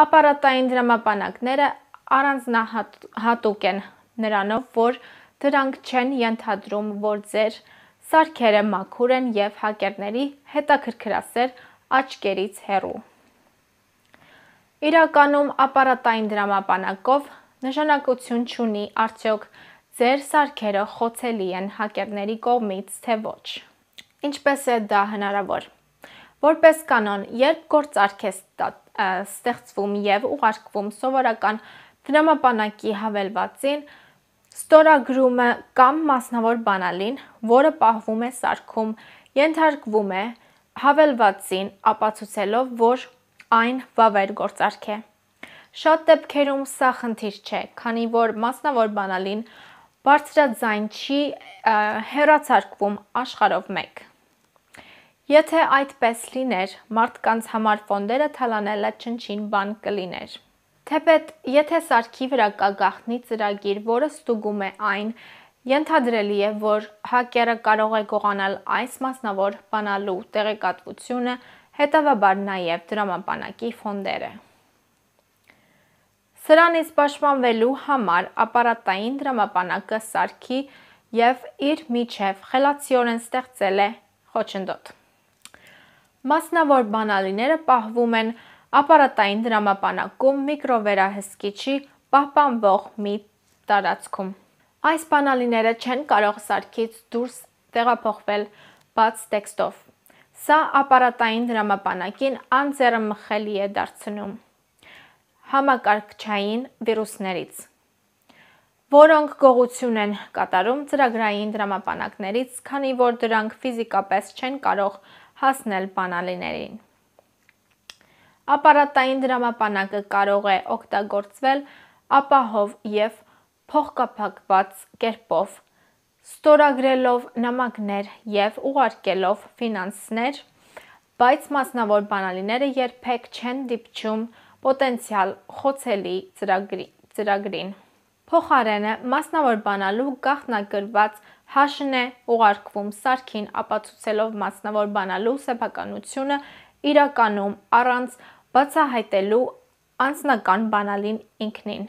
Ապարատային դրամապանակները առանձնահատուկ են նրանով, որ դրանք չեն ենթադրում, որ ձեր սարքերը մաքուր են եւ հակերների հետաքրքրասեր աչկերից հեռու։ Իրականում ապարատային դրամապանակով նշանակություն չունի արդյոք ձեր սարքերը խոցելի են հակերների կողմից թե ոչ։ Ինչպես է դա հնարավոր։ Որպես կանոն, երբ գործարք է ստեղծվում եւ ուղարկվում սովորական դրամապանակի հավելվածին, ստորագրում է կամ մասնավոր բանալին, որը պահվում է սարքում, ենթարկվում է հավելվածին, ապացուցելով, որ այն վավեր գործարք է։ Շատ դեպքերում սա խնդիր չէ, քանի որ մասնավոր բանալին բարձրաձայն չի հերացարկվում աշխարհով մեկ։ Եթե այդպես լիներ, մարդկանց համար ֆոնդերը թալանելը չնչին բան կլիներ։ Թեպետ, եթե սարքի վրա կա գախնի ծրագիր, որը ստուգում է այն, ենթադրելի է, որ հակերը կարող է գողանալ այս մասնավոր բանալու տեղեկատվությունը, հետևաբար նաև դրամապանակի ֆոնդերը։ Սրանից պաշտպանվելու համար ապարատային դրամապանակը սարքի եւ իր միջև խելացիորեն ստեղծել է խոչընդոտ։ Մասնավոր բանալիները պահվում են ապարատային դրամապանակում, միկրովերահսկիչի պահպանվող մի տարածքում։ Այս բանալիները չեն կարող սարքից դուրս տեղափոխվել բաց տեքստով։ Սա ապարատային դրամապանակին անձեռմխելի է դարձնում համակարգչային վիրուսներից, որոնք գողություն են կատարում ծրագրային դրամապանակներից, քանի որ դրանք ֆիզիկապես չեն կարող հասնել բանալիներին։ Ապարատային դրամապանակը կարող է օգտագործվել ապահով եւ փոխկապակված կերպով, ստորագրելով նամակներ եւ ուղարկելով ֆինանսներ, բայց մասնավոր բանալիները երբեք չեն դիպչում պոտենցիալ խոցելի ծրագրի, ծրագրին։ ծրագրին. Փոխարենը մասնավոր բանալու գաղտնագրված հաշն է ուղարկվում սարքին, ապացուցելով մասնավոր բանալու սեփականությունը իրականում առանց բացահայտելու անձնական բանալին ինքնին։